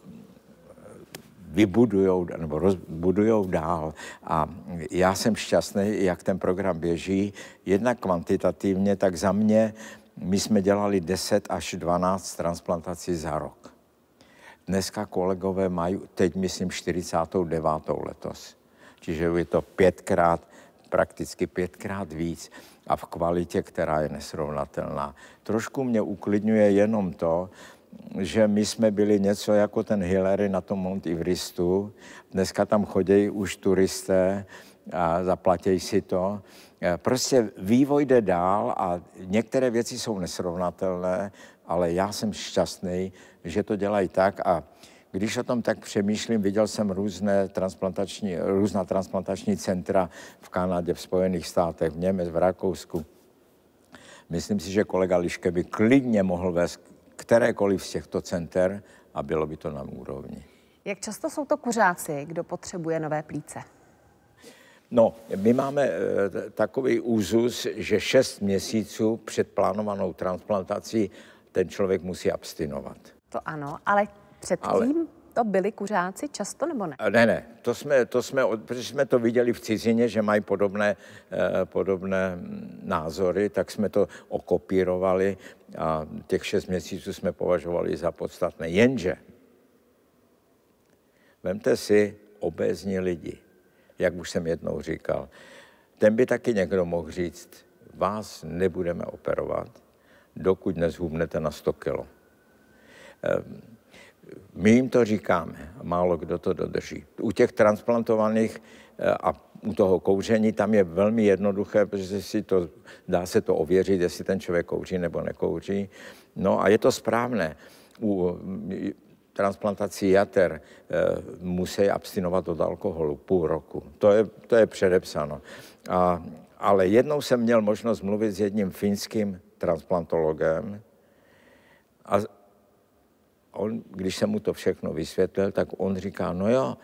vybudujou nebo rozbudujou dál. A já jsem šťastný, jak ten program běží, jednak kvantitativně, tak za mě my jsme dělali 10 až 12 transplantací za rok. Dneska kolegové mají, teď myslím, 49. letos. Čiže je to pětkrát, prakticky pětkrát víc a v kvalitě, která je nesrovnatelná. Trošku mě uklidňuje jenom to, že my jsme byli něco jako ten Hillary na tom Mount Everestu. Dneska tam chodí už turisté a zaplatí si to Eh, prostě vývoj jde dál a některé věci jsou nesrovnatelné, ale já jsem šťastný, že to dělají tak a když o tom tak přemýšlím, viděl jsem různé transplantační, různá transplantační centra v Kanadě, v Spojených státech, v Německu, v Rakousku. Myslím si, že kolega Liške by klidně mohl vést kterékoliv z těchto center a bylo by to na úrovni. Jak často jsou to kuřáci, kdo potřebuje nové plíce? No, my máme eh, takový úzus, že šest měsíců před plánovanou transplantací ten člověk musí abstinovat. To ano, ale předtím ale... to byli kuřáci často nebo ne? Eh, ne, ne, to jsme, to jsme, protože jsme to viděli v cizině, že mají podobné, eh, podobné mm, názory, tak jsme to okopírovali a těch šest měsíců jsme považovali za podstatné. Jenže, vemte si obézní lidi, jak už jsem jednou říkal. Ten by taky někdo mohl říct, vás nebudeme operovat, dokud nezhubnete na 100 kilo. Ehm, my jim to říkáme, málo kdo to dodrží. U těch transplantovaných eh, a u toho kouření tam je velmi jednoduché, protože si to, dá se to ověřit, jestli ten člověk kouří nebo nekouří. No a je to správné. U, transplantací jater eh, musí abstinovat od alkoholu půl roku. To je, to je předepsáno. A, ale jednou jsem měl možnost mluvit s jedním finským transplantologem a on, když jsem mu to všechno vysvětlil, tak on říká, no jo,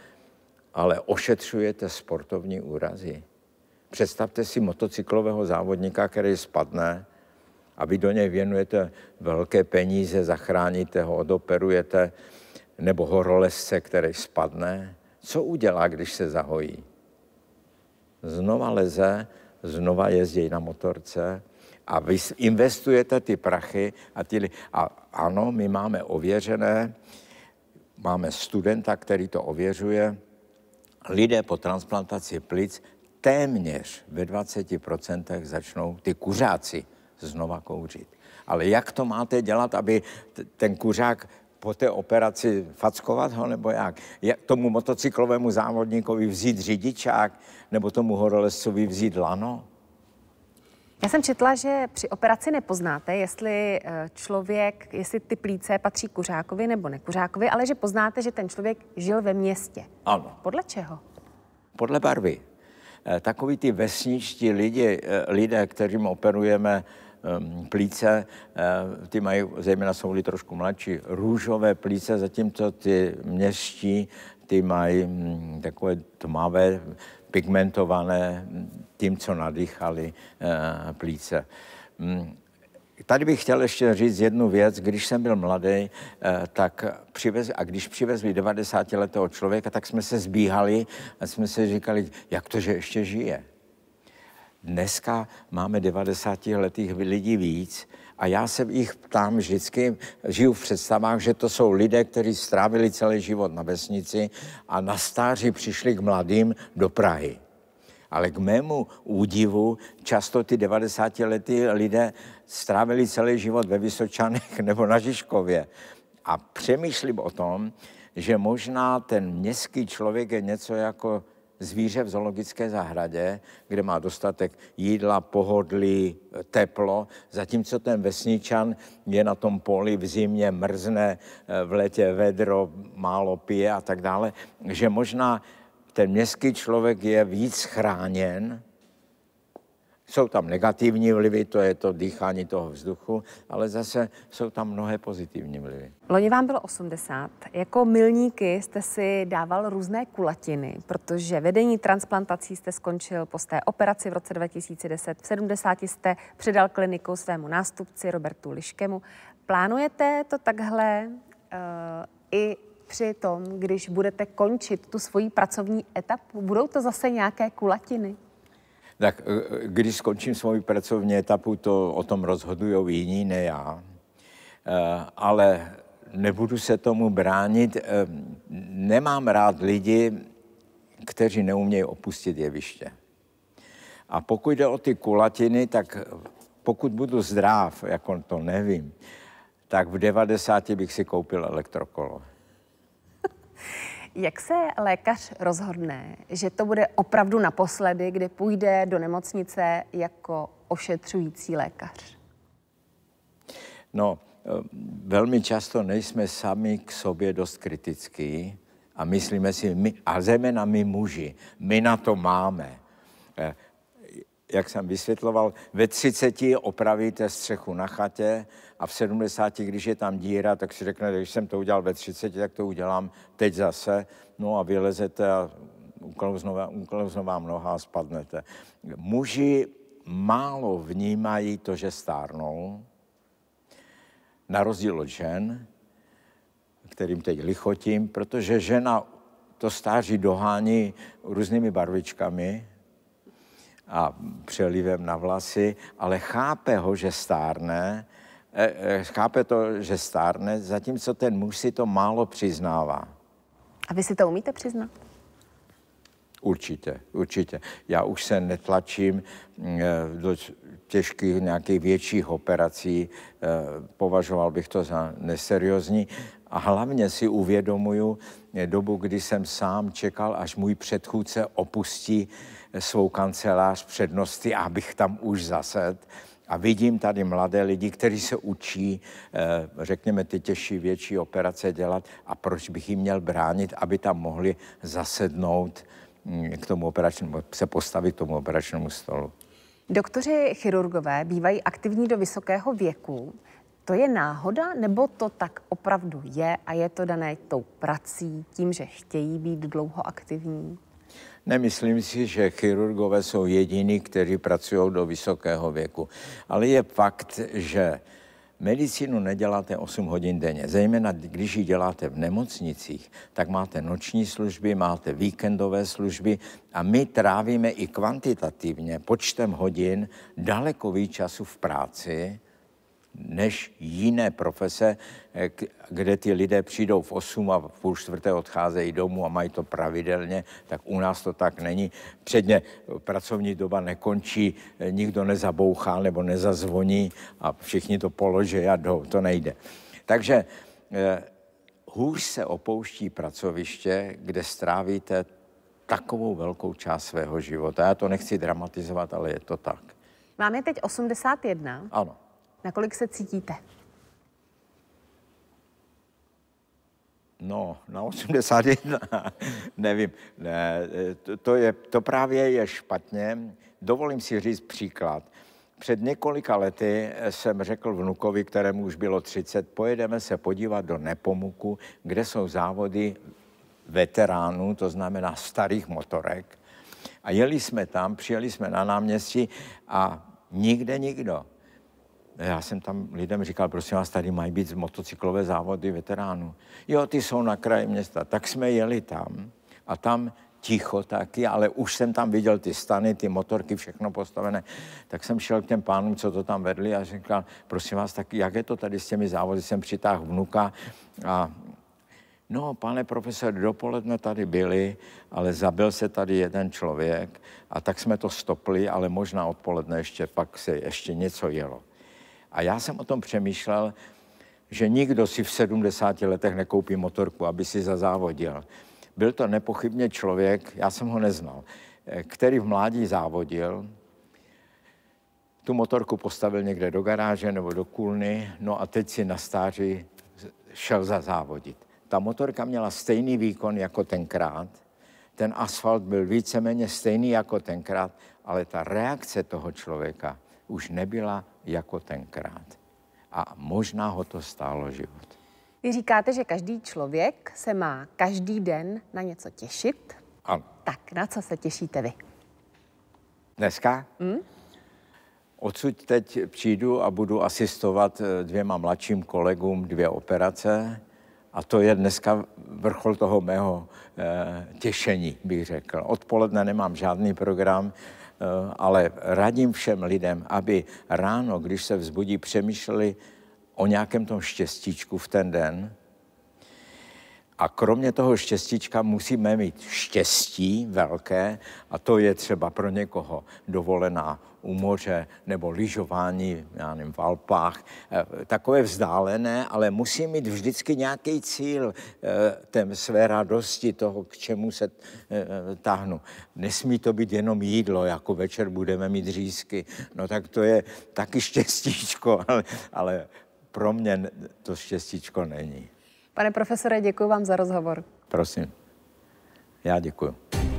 ale ošetřujete sportovní úrazy. Představte si motocyklového závodníka, který spadne a vy do něj věnujete velké peníze, zachráníte ho, odoperujete, nebo horolezce, který spadne, co udělá, když se zahojí? Znova leze, znova jezdí na motorce a vy investujete ty prachy a ty... A ano, my máme ověřené, máme studenta, který to ověřuje. Lidé po transplantaci plic téměř ve 20% začnou ty kuřáci znova kouřit. Ale jak to máte dělat, aby ten kuřák po té operaci fackovat ho, nebo jak? jak tomu motocyklovému závodníkovi vzít řidičák, nebo tomu horolescovi vzít lano? Já jsem četla, že při operaci nepoznáte, jestli eh, člověk, jestli ty plíce patří kuřákovi nebo nekuřákovi, ale že poznáte, že ten člověk žil ve městě. Ano. Podle čeho? Podle barvy. Eh, Takový ty vesničtí lidi, eh, lidé, kterým operujeme Ehm, plíce, eh, ty mají, zejména jsou trošku mladší, růžové plíce, zatímco ty městští, ty mají mm, takové tmavé, pigmentované mm, tím, co nadýchali eh, plíce. Mm, tady bych chtěl ještě říct jednu věc. Když jsem byl mladý, eh, tak přivez, a když přivezli 90-letého člověka, tak jsme se zbíhali a jsme si říkali, jak to, že ještě žije. Dneska máme 90 letých lidí víc a já se jich ptám vždycky, žiju v představách, že to jsou lidé, kteří strávili celý život na vesnici a na stáří přišli k mladým do Prahy. Ale k mému údivu často ty 90 lety lidé strávili celý život ve Vysočanech nebo na Žižkově. A přemýšlím o tom, že možná ten městský člověk je něco jako zvíře v zoologické zahradě, kde má dostatek jídla, pohodlí, teplo, zatímco ten vesničan je na tom poli v zimě, mrzne, eh, v létě vedro, málo pije a tak dále, že možná ten městský člověk je víc chráněn jsou tam negativní vlivy, to je to dýchání toho vzduchu, ale zase jsou tam mnohé pozitivní vlivy. Loni vám bylo 80. Jako milníky jste si dával různé kulatiny, protože vedení transplantací jste skončil po té operaci v roce 2010. V 70. jste předal kliniku svému nástupci Robertu Liškemu. Plánujete to takhle uh, i při tom, když budete končit tu svoji pracovní etapu? Budou to zase nějaké kulatiny? tak eh, když skončím svou pracovní etapu, to o tom rozhodují jiní, ne já. Eh, ale nebudu se tomu bránit. Eh, nemám rád lidi, kteří neumějí opustit jeviště. A pokud jde o ty kulatiny, tak pokud budu zdrav, jako to nevím, tak v 90 bych si koupil elektrokolo. Jak se lékař rozhodne, že to bude opravdu naposledy, kdy půjde do nemocnice jako ošetřující lékař? No, eh, velmi často nejsme sami k sobě dost kritický a myslíme si, my, a zejména my muži, my na to máme. Eh, jak jsem vysvětloval, ve 30 opravíte střechu na chatě a v 70, když je tam díra, tak si řeknete, když jsem to udělal ve 30, tak to udělám teď zase. No a vylezete a uklouznová, uklouznová noha a spadnete. Muži málo vnímají to, že stárnou, na rozdíl od žen, kterým teď lichotím, protože žena to stáří dohání různými barvičkami, a přelivem na vlasy, ale chápe ho, že stárne, e, e, chápe to, že stárne, zatímco ten muž si to málo přiznává. A vy si to umíte přiznat? Určitě, určitě. Já už se netlačím mm, e, do těžkých, nějakých větších operací. Považoval bych to za neseriózní. A hlavně si uvědomuju dobu, kdy jsem sám čekal, až můj předchůdce opustí svou kancelář přednosti, abych tam už zased. A vidím tady mladé lidi, kteří se učí, eh, řekněme, ty těžší, větší operace dělat a proč bych jim měl bránit, aby tam mohli zasednout mm, k tomu operačnímu, se postavit tomu operačnímu stolu. Doktoři chirurgové bývají aktivní do vysokého věku. To je náhoda, nebo to tak opravdu je a je to dané tou prací, tím, že chtějí být dlouho aktivní? Nemyslím si, že chirurgové jsou jediní, kteří pracují do vysokého věku. Ale je fakt, že Medicínu neděláte 8 hodin denně, zejména když ji děláte v nemocnicích, tak máte noční služby, máte víkendové služby a my trávíme i kvantitativně počtem hodin daleko víc času v práci, než jiné profese, eh, kde ty lidé přijdou v 8 a v půl čtvrté odcházejí domů a mají to pravidelně, tak u nás to tak není. Předně eh, pracovní doba nekončí, eh, nikdo nezabouchá nebo nezazvoní a všichni to položí a jdou, to nejde. Takže hůř se opouští pracoviště, kde strávíte takovou velkou část svého života. Já to nechci dramatizovat, ale je to tak. Vám je teď 81. Ano. Nakolik se cítíte? No, na 81, nevím. Ne, to, je, to právě je špatně. Dovolím si říct příklad. Před několika lety jsem řekl vnukovi, kterému už bylo 30, pojedeme se podívat do Nepomuku, kde jsou závody veteránů, to znamená starých motorek. A jeli jsme tam, přijeli jsme na náměstí a nikde nikdo já jsem tam lidem říkal, prosím vás, tady mají být motocyklové závody veteránů. Jo, ty jsou na kraji města. Tak jsme jeli tam a tam ticho taky, ale už jsem tam viděl ty stany, ty motorky, všechno postavené. Tak jsem šel k těm pánům, co to tam vedli a říkal, prosím vás, tak jak je to tady s těmi závody? Jsem přitáhl vnuka a No, pane profesor, dopoledne tady byli, ale zabil se tady jeden člověk a tak jsme to stopli, ale možná odpoledne ještě pak se ještě něco jelo. A já jsem o tom přemýšlel, že nikdo si v 70 letech nekoupí motorku, aby si zazávodil. Byl to nepochybně člověk, já jsem ho neznal, eh, který v mládí závodil, tu motorku postavil někde do garáže nebo do kulny, no a teď si na stáři šel zazávodit. Ta motorka měla stejný výkon jako tenkrát, ten asfalt byl víceméně stejný jako tenkrát, ale ta reakce toho člověka už nebyla jako tenkrát. A možná ho to stálo život. Vy říkáte, že každý člověk se má každý den na něco těšit. Ano. Tak na co se těšíte vy? Dneska? Hmm? Odsud teď přijdu a budu asistovat eh, dvěma mladším kolegům dvě operace. A to je dneska vrchol toho mého e, těšení, bych řekl. Odpoledne nemám žádný program, Eh, ale radím všem lidem, aby ráno, když se vzbudí, přemýšleli o nějakém tom štěstíčku v ten den, a kromě toho štěstíčka musíme mít štěstí velké a to je třeba pro někoho dovolená u moře nebo lyžování já nevím, v Alpách. Eh, takové vzdálené, ale musí mít vždycky nějaký cíl eh, ten své radosti, toho, k čemu se eh, tahnu. Nesmí to být jenom jídlo, jako večer budeme mít řízky. No tak to je taky štěstíčko, ale, ale pro mě to štěstíčko není. Pane profesore, děkuji vám za rozhovor. Prosím. Já děkuji.